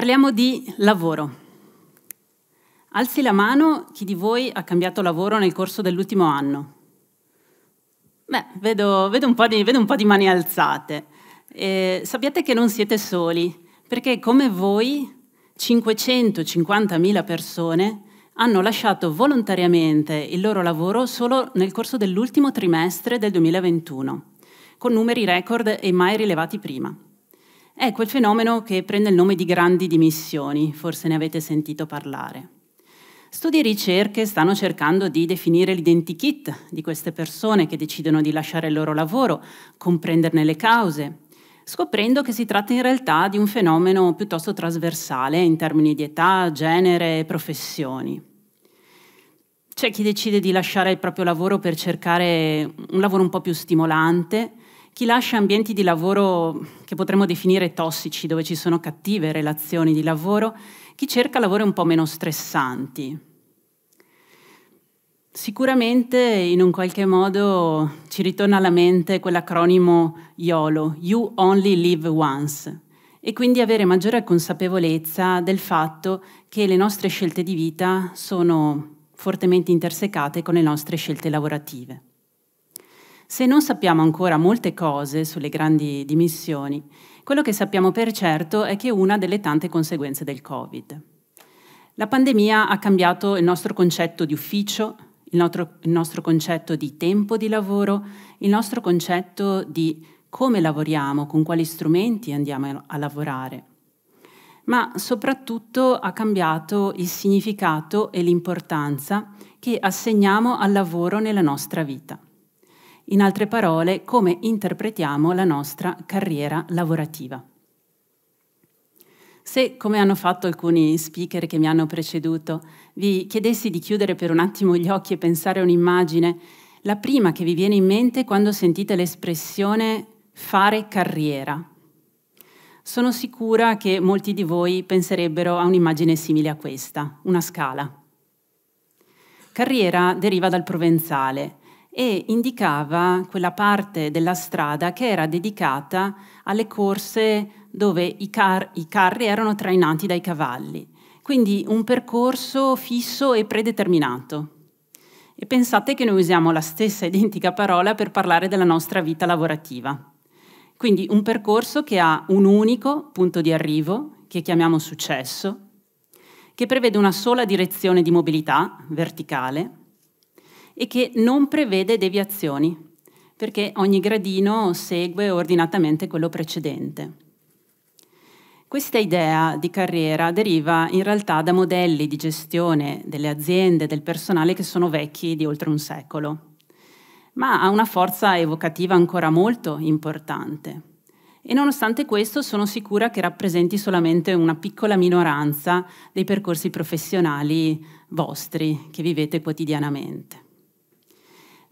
Parliamo di lavoro. Alzi la mano chi di voi ha cambiato lavoro nel corso dell'ultimo anno. Beh, vedo, vedo, un di, vedo, un po di, mani alzate. Eh, sappiate che non siete soli, perché come voi 550.000 persone hanno lasciato volontariamente il loro lavoro solo nel corso dell'ultimo trimestre del 2021, con numeri record e mai rilevati prima è quel fenomeno che prende il nome di grandi dimissioni, forse ne avete sentito parlare. Studi e ricerche stanno cercando di definire l'identikit di queste persone che decidono di lasciare il loro lavoro, comprenderne le cause, scoprendo che si tratta in realtà di un fenomeno piuttosto trasversale in termini di età, genere e professioni. C'è chi decide di lasciare il proprio lavoro per cercare un lavoro un po' più stimolante, chi lascia ambienti di lavoro che potremmo definire tossici, dove ci sono cattive relazioni di lavoro, chi cerca lavori un po' meno stressanti. Sicuramente in un qualche modo ci ritorna alla mente quell'acronimo YOLO, You Only Live Once, e quindi avere maggiore consapevolezza del fatto che le nostre scelte di vita sono fortemente intersecate con le nostre scelte lavorative. Se non sappiamo ancora molte cose sulle grandi dimissioni, quello che sappiamo per certo è che è una delle tante conseguenze del Covid. La pandemia ha cambiato il nostro concetto di ufficio, il nostro, il nostro concetto di tempo di lavoro, il nostro concetto di come lavoriamo, con quali strumenti andiamo a lavorare ma soprattutto ha cambiato il significato e l'importanza che assegniamo al lavoro nella nostra vita in altre parole come interpretiamo la nostra carriera lavorativa. Se, come hanno fatto alcuni speaker che mi hanno preceduto, vi chiedessi di chiudere per un attimo gli occhi e pensare a un'immagine, la prima che vi viene in mente quando sentite l'espressione fare carriera, sono sicura che molti di voi penserebbero a un'immagine simile a questa, una scala. Carriera deriva dal provenzale e indicava quella parte della strada che era dedicata alle corse dove i, car i carri erano trainati dai cavalli, quindi un percorso fisso e predeterminato. E pensate che noi usiamo la stessa identica parola per parlare della nostra vita lavorativa. Quindi un percorso che ha un unico punto di arrivo, che chiamiamo successo, che prevede una sola direzione di mobilità verticale, e che non prevede deviazioni, perché ogni gradino segue ordinatamente quello precedente. Questa idea di carriera deriva in realtà da modelli di gestione delle aziende, e del personale che sono vecchi di oltre un secolo, ma ha una forza evocativa ancora molto importante. E nonostante questo sono sicura che rappresenti solamente una piccola minoranza dei percorsi professionali vostri che vivete quotidianamente.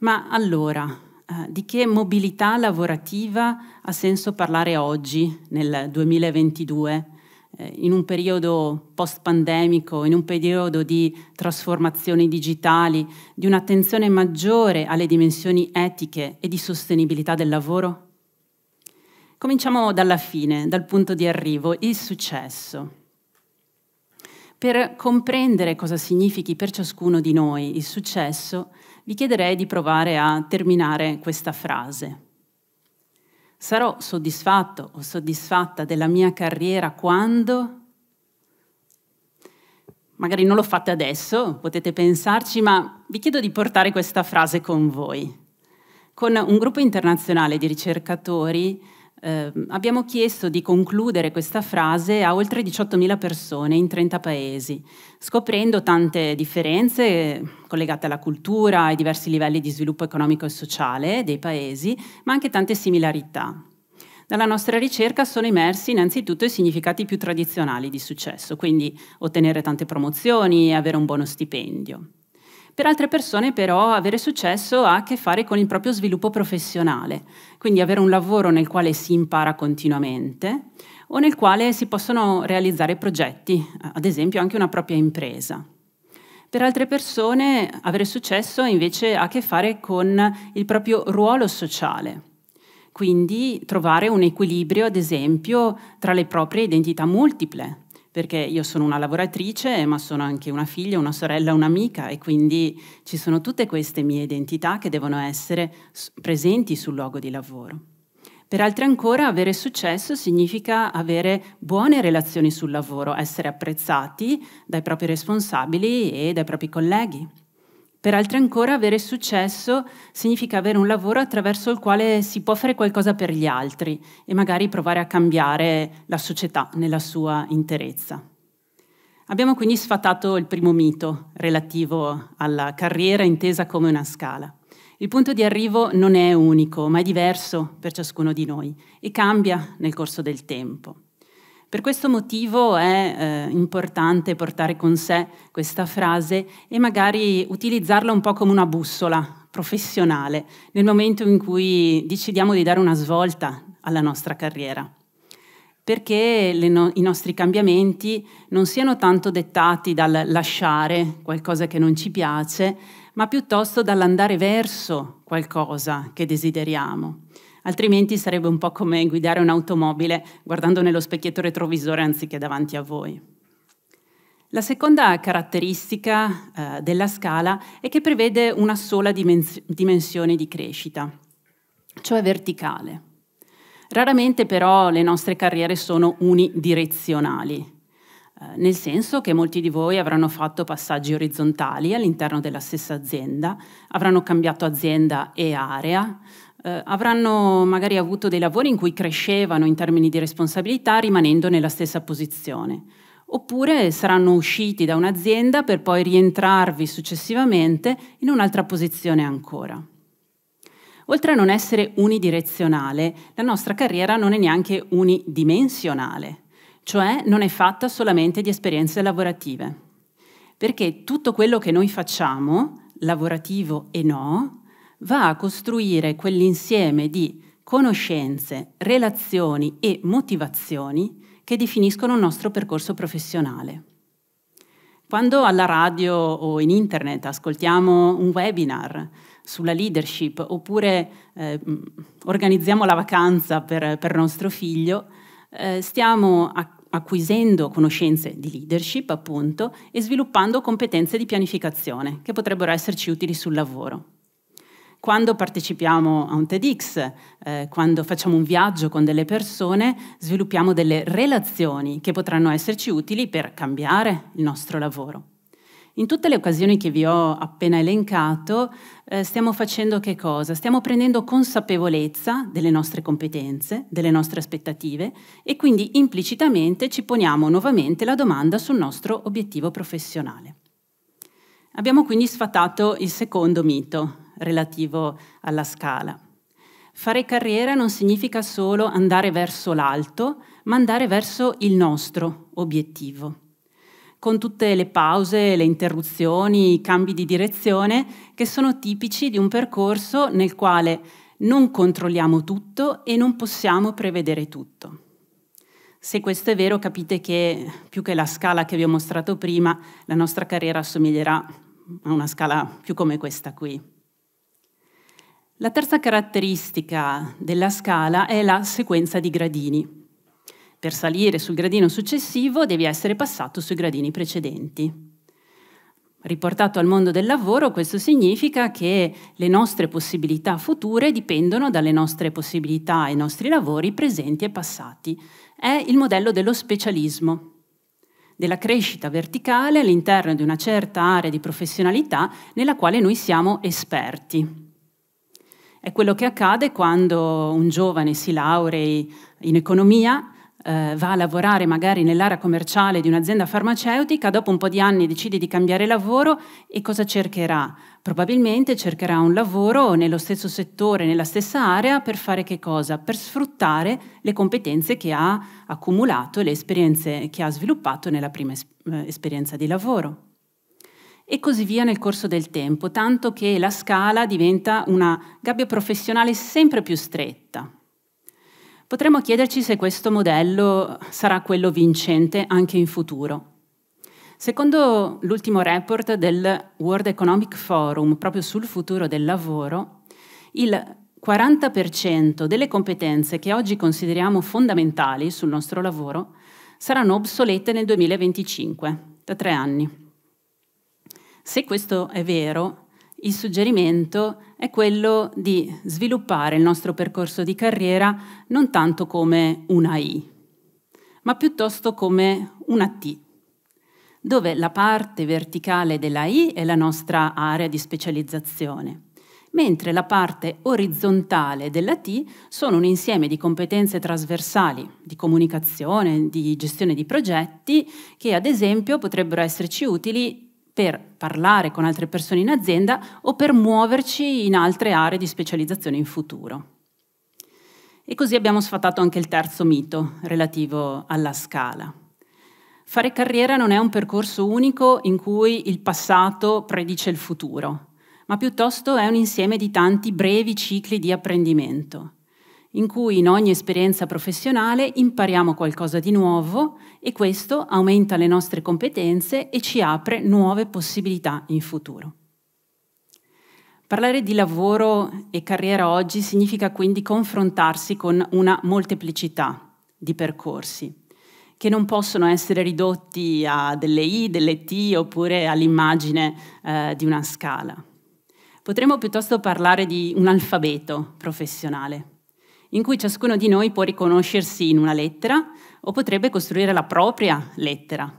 Ma allora, eh, di che mobilità lavorativa ha senso parlare oggi, nel 2022, eh, in un periodo post-pandemico, in un periodo di trasformazioni digitali, di un'attenzione maggiore alle dimensioni etiche e di sostenibilità del lavoro? Cominciamo dalla fine, dal punto di arrivo, il successo. Per comprendere cosa significhi per ciascuno di noi il successo, vi chiederei di provare a terminare questa frase. Sarò soddisfatto o soddisfatta della mia carriera quando... Magari non lo fate adesso, potete pensarci, ma vi chiedo di portare questa frase con voi. Con un gruppo internazionale di ricercatori eh, abbiamo chiesto di concludere questa frase a oltre 18.000 persone in 30 paesi, scoprendo tante differenze eh, collegate alla cultura, ai diversi livelli di sviluppo economico e sociale dei paesi, ma anche tante similarità. Dalla nostra ricerca sono emersi innanzitutto i significati più tradizionali di successo, quindi ottenere tante promozioni e avere un buono stipendio. Per altre persone però avere successo ha a che fare con il proprio sviluppo professionale, quindi avere un lavoro nel quale si impara continuamente o nel quale si possono realizzare progetti, ad esempio anche una propria impresa. Per altre persone avere successo invece ha a che fare con il proprio ruolo sociale, quindi trovare un equilibrio ad esempio tra le proprie identità multiple perché io sono una lavoratrice, ma sono anche una figlia, una sorella, un'amica e quindi ci sono tutte queste mie identità che devono essere presenti sul luogo di lavoro. Per altri ancora, avere successo significa avere buone relazioni sul lavoro, essere apprezzati dai propri responsabili e dai propri colleghi. Per altri ancora avere successo significa avere un lavoro attraverso il quale si può fare qualcosa per gli altri e magari provare a cambiare la società nella sua interezza. Abbiamo quindi sfatato il primo mito relativo alla carriera intesa come una scala. Il punto di arrivo non è unico, ma è diverso per ciascuno di noi e cambia nel corso del tempo. Per questo motivo è eh, importante portare con sé questa frase e magari utilizzarla un po' come una bussola professionale nel momento in cui decidiamo di dare una svolta alla nostra carriera perché no i nostri cambiamenti non siano tanto dettati dal lasciare qualcosa che non ci piace, ma piuttosto dall'andare verso qualcosa che desideriamo altrimenti sarebbe un po' come guidare un'automobile guardando nello specchietto retrovisore anziché davanti a voi. La seconda caratteristica eh, della scala è che prevede una sola dimens dimensione di crescita, cioè verticale. Raramente però le nostre carriere sono unidirezionali, eh, nel senso che molti di voi avranno fatto passaggi orizzontali all'interno della stessa azienda, avranno cambiato azienda e area, eh, avranno magari avuto dei lavori in cui crescevano in termini di responsabilità rimanendo nella stessa posizione, oppure saranno usciti da un'azienda per poi rientrarvi successivamente in un'altra posizione ancora. Oltre a non essere unidirezionale, la nostra carriera non è neanche unidimensionale, cioè non è fatta solamente di esperienze lavorative, perché tutto quello che noi facciamo, lavorativo e no, va a costruire quell'insieme di conoscenze, relazioni e motivazioni che definiscono il nostro percorso professionale. Quando alla radio o in internet ascoltiamo un webinar sulla leadership oppure eh, organizziamo la vacanza per, per nostro figlio, eh, stiamo acquisendo conoscenze di leadership appunto e sviluppando competenze di pianificazione che potrebbero esserci utili sul lavoro. Quando partecipiamo a un TEDx, eh, quando facciamo un viaggio con delle persone, sviluppiamo delle relazioni che potranno esserci utili per cambiare il nostro lavoro. In tutte le occasioni che vi ho appena elencato, eh, stiamo facendo che cosa? Stiamo prendendo consapevolezza delle nostre competenze, delle nostre aspettative e quindi implicitamente ci poniamo nuovamente la domanda sul nostro obiettivo professionale. Abbiamo quindi sfatato il secondo mito, relativo alla scala. Fare carriera non significa solo andare verso l'alto, ma andare verso il nostro obiettivo. Con tutte le pause, le interruzioni, i cambi di direzione che sono tipici di un percorso nel quale non controlliamo tutto e non possiamo prevedere tutto. Se questo è vero, capite che più che la scala che vi ho mostrato prima, la nostra carriera assomiglierà a una scala più come questa qui. La terza caratteristica della scala è la sequenza di gradini. Per salire sul gradino successivo devi essere passato sui gradini precedenti. Riportato al mondo del lavoro, questo significa che le nostre possibilità future dipendono dalle nostre possibilità e i nostri lavori presenti e passati. È il modello dello specialismo, della crescita verticale all'interno di una certa area di professionalità nella quale noi siamo esperti. È quello che accade quando un giovane si laurea in economia, eh, va a lavorare magari nell'area commerciale di un'azienda farmaceutica, dopo un po' di anni decide di cambiare lavoro e cosa cercherà? Probabilmente cercherà un lavoro nello stesso settore, nella stessa area, per fare che cosa? Per sfruttare le competenze che ha accumulato e le esperienze che ha sviluppato nella prima es eh, esperienza di lavoro e così via nel corso del tempo, tanto che la scala diventa una gabbia professionale sempre più stretta. Potremmo chiederci se questo modello sarà quello vincente anche in futuro. Secondo l'ultimo report del World Economic Forum proprio sul futuro del lavoro, il 40% delle competenze che oggi consideriamo fondamentali sul nostro lavoro saranno obsolete nel 2025, da tre anni. Se questo è vero, il suggerimento è quello di sviluppare il nostro percorso di carriera non tanto come una I, ma piuttosto come una T, dove la parte verticale della I è la nostra area di specializzazione, mentre la parte orizzontale della T sono un insieme di competenze trasversali, di comunicazione, di gestione di progetti, che ad esempio potrebbero esserci utili per parlare con altre persone in azienda o per muoverci in altre aree di specializzazione in futuro. E così abbiamo sfatato anche il terzo mito relativo alla scala. Fare carriera non è un percorso unico in cui il passato predice il futuro, ma piuttosto è un insieme di tanti brevi cicli di apprendimento in cui in ogni esperienza professionale impariamo qualcosa di nuovo e questo aumenta le nostre competenze e ci apre nuove possibilità in futuro. Parlare di lavoro e carriera oggi significa quindi confrontarsi con una molteplicità di percorsi che non possono essere ridotti a delle I, delle T oppure all'immagine eh, di una scala. Potremmo piuttosto parlare di un alfabeto professionale, in cui ciascuno di noi può riconoscersi in una lettera o potrebbe costruire la propria lettera,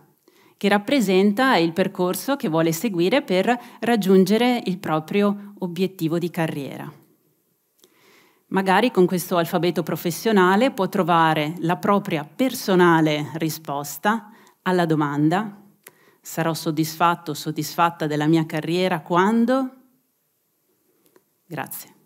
che rappresenta il percorso che vuole seguire per raggiungere il proprio obiettivo di carriera. Magari con questo alfabeto professionale può trovare la propria personale risposta alla domanda sarò soddisfatto o soddisfatta della mia carriera quando? Grazie.